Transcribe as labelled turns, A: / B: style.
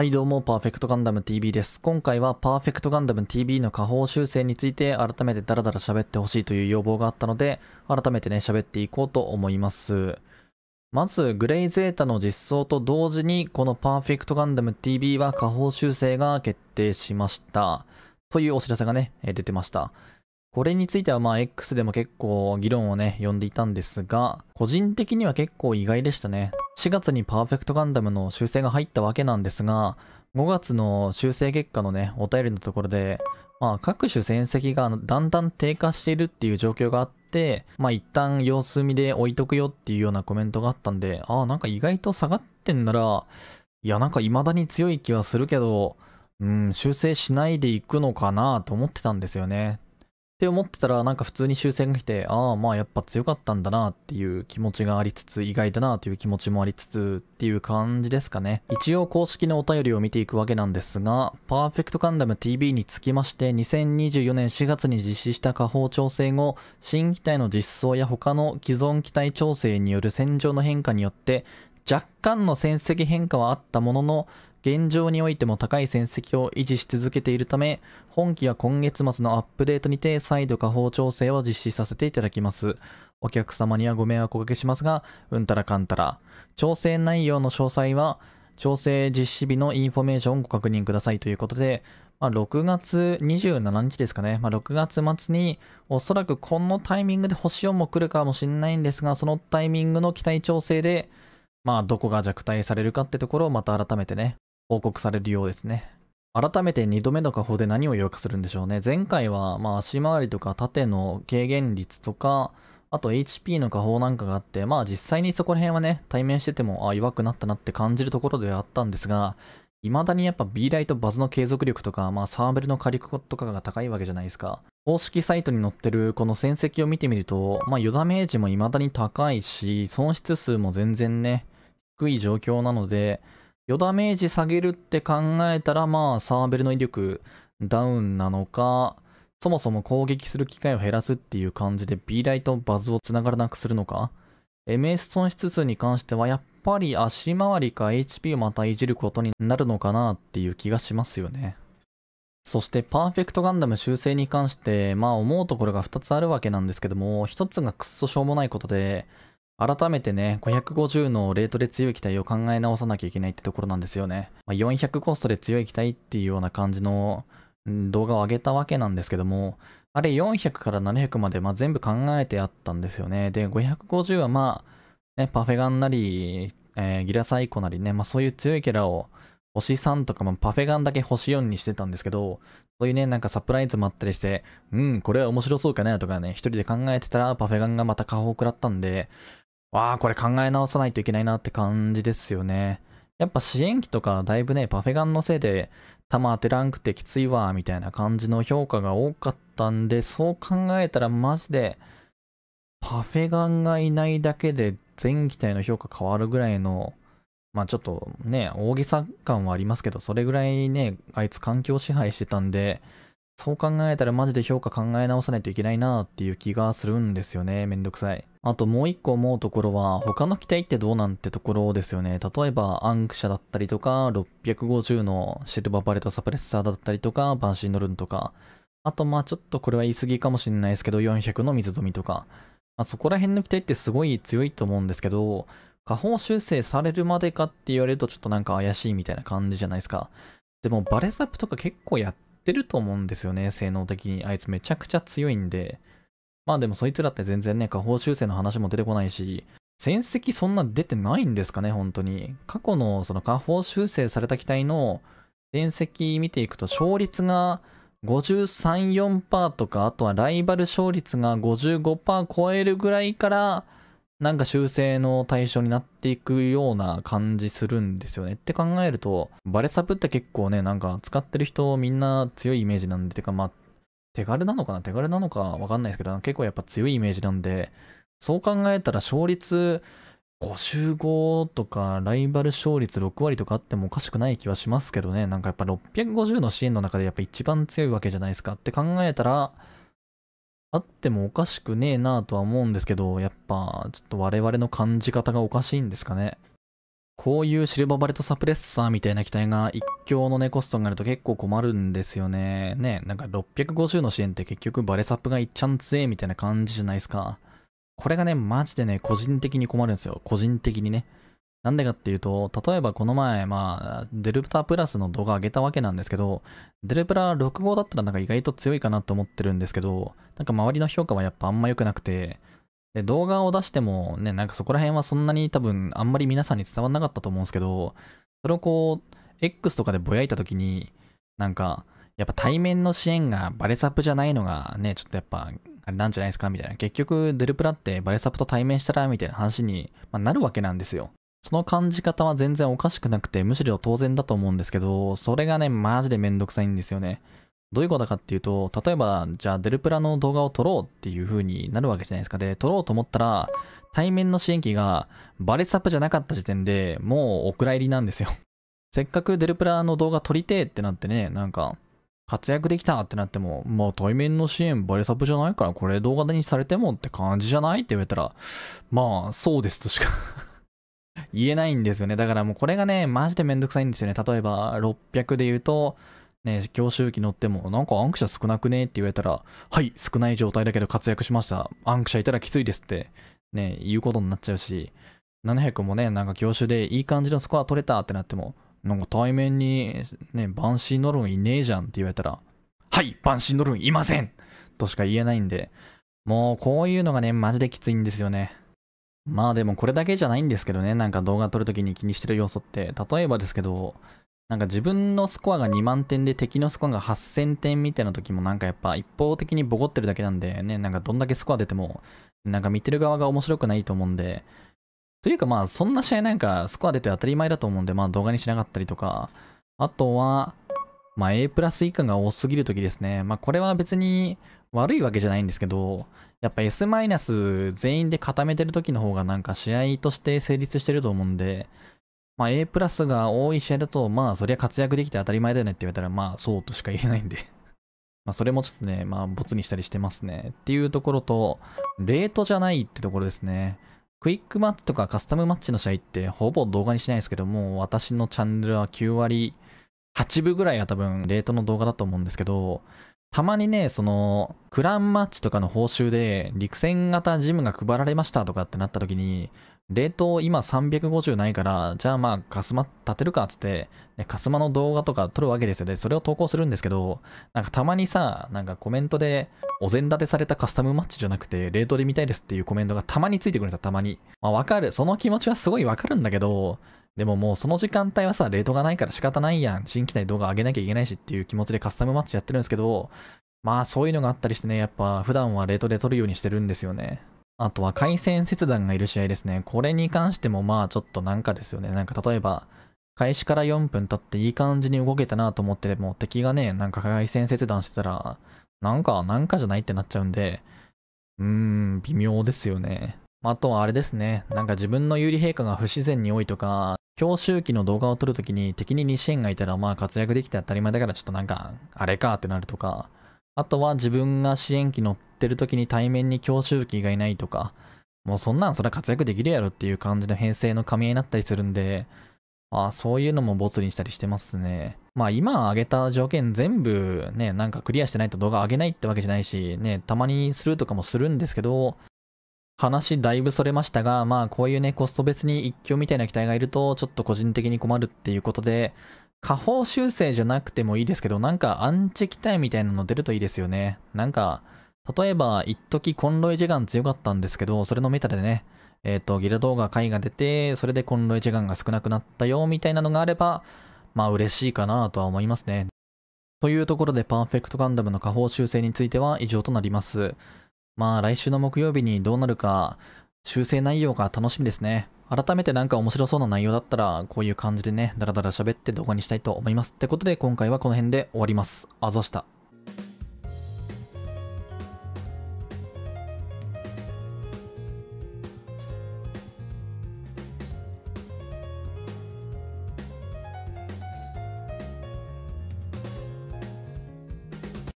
A: はいどうも、パーフェクトガンダム TV です。今回はパーフェクトガンダム TV の下方修正について改めてダラダラ喋ってほしいという要望があったので、改めてね、喋っていこうと思います。まず、グレイゼータの実装と同時に、このパーフェクトガンダム TV は下方修正が決定しました。というお知らせがね、出てました。これについてはまあ X でも結構議論をね、呼んでいたんですが、個人的には結構意外でしたね。4月にパーフェクトガンダムの修正が入ったわけなんですが、5月の修正結果のね、お便りのところで、まあ各種戦績がだんだん低下しているっていう状況があって、まあ一旦様子見で置いとくよっていうようなコメントがあったんで、ああなんか意外と下がってんなら、いやなんか未だに強い気はするけど、うん、修正しないでいくのかなと思ってたんですよね。って思ってたらなんか普通に終戦が来てああまあやっぱ強かったんだなっていう気持ちがありつつ意外だなという気持ちもありつつっていう感じですかね一応公式のお便りを見ていくわけなんですがパーフェクトガンダム TV につきまして2024年4月に実施した下方調整後新機体の実装や他の既存機体調整による戦場の変化によって若干の戦績変化はあったものの現状においても高い戦績を維持し続けているため、本期は今月末のアップデートにて再度下方調整を実施させていただきます。お客様にはご迷惑をおかけしますが、うんたらかんたら。調整内容の詳細は、調整実施日のインフォメーションをご確認くださいということで、まあ、6月27日ですかね、まあ、6月末におそらくこのタイミングで星4も来るかもしれないんですが、そのタイミングの期待調整で、まあ、どこが弱体されるかってところをまた改めてね、報告されるようですね。改めて2度目の下方で何を要約するんでしょうね。前回は、まあ、足回りとか縦の軽減率とか、あと HP の下方なんかがあって、まあ実際にそこら辺はね、対面してても、あ、弱くなったなって感じるところではあったんですが、未だにやっぱ B ライトバズの継続力とか、まあサーベルの火力とかが高いわけじゃないですか。公式サイトに載ってるこの戦績を見てみると、まあ余ダメージも未だに高いし、損失数も全然ね、低い状況なので、余ダメージ下げるって考えたら、まあ、サーベルの威力ダウンなのか、そもそも攻撃する機会を減らすっていう感じで B ライトバズを繋がらなくするのか MS 損失数に関してはやっぱり足回りか HP をまたいじることになるのかなっていう気がしますよね。そしてパーフェクトガンダム修正に関してまあ思うところが2つあるわけなんですけども1つがくっそしょうもないことで改めてね、550のレートで強い機体を考え直さなきゃいけないってところなんですよね。まあ、400コストで強い機体っていうような感じの動画を上げたわけなんですけども、あれ400から700まで、まあ、全部考えてあったんですよね。で、550はまあ、ね、パフェガンなり、えー、ギラサイコなりね、まあ、そういう強いキャラを星3とか、まあ、パフェガンだけ星4にしてたんですけど、そういうね、なんかサプライズもあったりして、うん、これは面白そうかなとかね、一人で考えてたらパフェガンがまた下方食らったんで、わあ、これ考え直さないといけないなって感じですよね。やっぱ支援機とかだいぶね、パフェガンのせいで弾当てらんくてきついわ、みたいな感じの評価が多かったんで、そう考えたらマジで、パフェガンがいないだけで全機体の評価変わるぐらいの、まあちょっとね、大げさ感はありますけど、それぐらいね、あいつ環境支配してたんで、そう考えたらマジで評価考え直さないといけないなっていう気がするんですよね。めんどくさい。あともう一個思うところは、他の機体ってどうなんてところですよね。例えば、アンクシャだったりとか、650のシルバーバレットサプレッサーだったりとか、バンシーノルンとか。あと、まあちょっとこれは言い過ぎかもしれないですけど、400の水富とか。まあ、そこら辺の機体ってすごい強いと思うんですけど、下方修正されるまでかって言われるとちょっとなんか怪しいみたいな感じじゃないですか。でもバレサップとか結構やっってると思うんですよね、性能的に。あいつめちゃくちゃ強いんで。まあでもそいつらって全然ね、下方修正の話も出てこないし、戦績そんな出てないんですかね、本当に。過去のその下方修正された機体の戦績見ていくと、勝率が53、4%とか、あとはライバル勝率が55%超えるぐらいから、なんか修正の対象になっていくような感じするんですよね。って考えると、バレサブって結構ね、なんか使ってる人みんな強いイメージなんで、てかまあ、手軽なのかな手軽なのかわかんないですけど、結構やっぱ強いイメージなんで、そう考えたら勝率55とか、ライバル勝率6割とかあってもおかしくない気はしますけどね。なんかやっぱ650のシーンの中でやっぱ一番強いわけじゃないですかって考えたら、あってもおかしくねえなぁとは思うんですけど、やっぱ、ちょっと我々の感じ方がおかしいんですかね。こういうシルバーバレットサプレッサーみたいな機体が一強のね、コストになると結構困るんですよね。ねなんか650の支援って結局バレサップがいっちゃん強えみたいな感じじゃないですか。これがね、マジでね、個人的に困るんですよ。個人的にね。なんでかっていうと、例えばこの前、まあ、デルプタプラスの動画上げたわけなんですけど、デルプラ6号だったらなんか意外と強いかなと思ってるんですけど、なんか周りの評価はやっぱあんま良くなくて、で、動画を出してもね、なんかそこら辺はそんなに多分あんまり皆さんに伝わんなかったと思うんですけど、それをこう、X とかでぼやいた時に、なんか、やっぱ対面の支援がバレサップじゃないのがね、ちょっとやっぱあれなんじゃないですかみたいな。結局、デルプラってバレサップと対面したらみたいな話に、まなるわけなんですよ。その感じ方は全然おかしくなくて、むしろ当然だと思うんですけど、それがね、マジでめんどくさいんですよね。どういうことかっていうと、例えば、じゃあデルプラの動画を撮ろうっていう風になるわけじゃないですか。で、撮ろうと思ったら、対面の支援機がバレサップじゃなかった時点でもうお蔵入りなんですよ。せっかくデルプラの動画撮りてーってなってね、なんか、活躍できたってなっても、もう対面の支援バレサップじゃないから、これ動画にされてもって感じじゃないって言われたら、まあ、そうですとしか言えないんですよね。だからもうこれがね、マジでめんどくさいんですよね。例えば、600で言うと、ね、教習機乗っても、なんかアンクシャ少なくねって言われたら、はい、少ない状態だけど活躍しました。アンクシャいたらきついですって、ね、言うことになっちゃうし、700もね、なんか教習でいい感じのスコア取れたってなっても、なんか対面に、ね、バンシーノルンいねえじゃんって言われたら、はい、バンシーノルンいませんとしか言えないんで、もうこういうのがね、マジできついんですよね。まあでもこれだけじゃないんですけどね、なんか動画撮るときに気にしてる要素って、例えばですけど、なんか自分のスコアが2万点で敵のスコアが8000点みたいな時もなんかやっぱ一方的にボコってるだけなんでね、なんかどんだけスコア出ても、なんか見てる側が面白くないと思うんで、というかまあそんな試合なんかスコア出て当たり前だと思うんでまあ動画にしなかったりとか、あとは、まあ A プラス以下が多すぎるときですね。まあこれは別に悪いわけじゃないんですけど、やっぱ S マイナス全員で固めてるときの方がなんか試合として成立してると思うんで、まあ A プラスが多い試合だと、まあそりゃ活躍できて当たり前だよねって言われたら、まあそうとしか言えないんで まあそれもちょっとね、まあボツにしたりしてますね。っていうところと、レートじゃないってところですね。クイックマッチとかカスタムマッチの試合ってほぼ動画にしないですけども、私のチャンネルは9割、8部ぐらいが多分レートの動画だと思うんですけど、たまにね、その、クランマッチとかの報酬で、陸戦型ジムが配られましたとかってなった時に、冷凍今350ないから、じゃあまあカスマ立てるかっつって、ね、カスマの動画とか撮るわけですよね。それを投稿するんですけど、なんかたまにさ、なんかコメントで、お膳立てされたカスタムマッチじゃなくて、冷凍で見たいですっていうコメントがたまについてくるんですよ、たまに。まあわかる。その気持ちはすごいわかるんだけど、でももうその時間帯はさ、レートがないから仕方ないやん。新規内動画上げなきゃいけないしっていう気持ちでカスタムマッチやってるんですけど、まあそういうのがあったりしてね、やっぱ普段はレートで取るようにしてるんですよね。あとは回線切断がいる試合ですね。これに関してもまあちょっとなんかですよね。なんか例えば、開始から4分経っていい感じに動けたなと思っても敵がね、なんか回線切断してたら、なんか、なんかじゃないってなっちゃうんで、うーん、微妙ですよね。あとはあれですね。なんか自分の有利陛下が不自然に多いとか、強襲期の動画を撮るときに敵に2支援がいたらまあ活躍できて当たり前だからちょっとなんかあれかってなるとかあとは自分が支援機乗ってるときに対面に強襲機がいないとかもうそんなんそれは活躍できるやろっていう感じの編成の噛み合いになったりするんでああそういうのもボツにしたりしてますねまあ今挙げた条件全部ねなんかクリアしてないと動画上げないってわけじゃないしねたまにスルーとかもするんですけど話だいぶそれましたが、まあこういうね、コスト別に一挙みたいな機体がいると、ちょっと個人的に困るっていうことで、下方修正じゃなくてもいいですけど、なんかアンチ機体みたいなの出るといいですよね。なんか、例えば、一時コンロイジガン強かったんですけど、それのメタでね、えっ、ー、と、ギルド画回が出て、それでコンロイジガンが少なくなったよ、みたいなのがあれば、まあ嬉しいかなとは思いますね。というところで、パーフェクトガンダムの下方修正については以上となります。まあ来週の木曜日にどうなるか、修正内容が楽しみですね。改めてなんか面白そうな内容だったら、こういう感じでね、だらだら喋って動画にしたいと思います。ってことで今回はこの辺で終わります。あざした。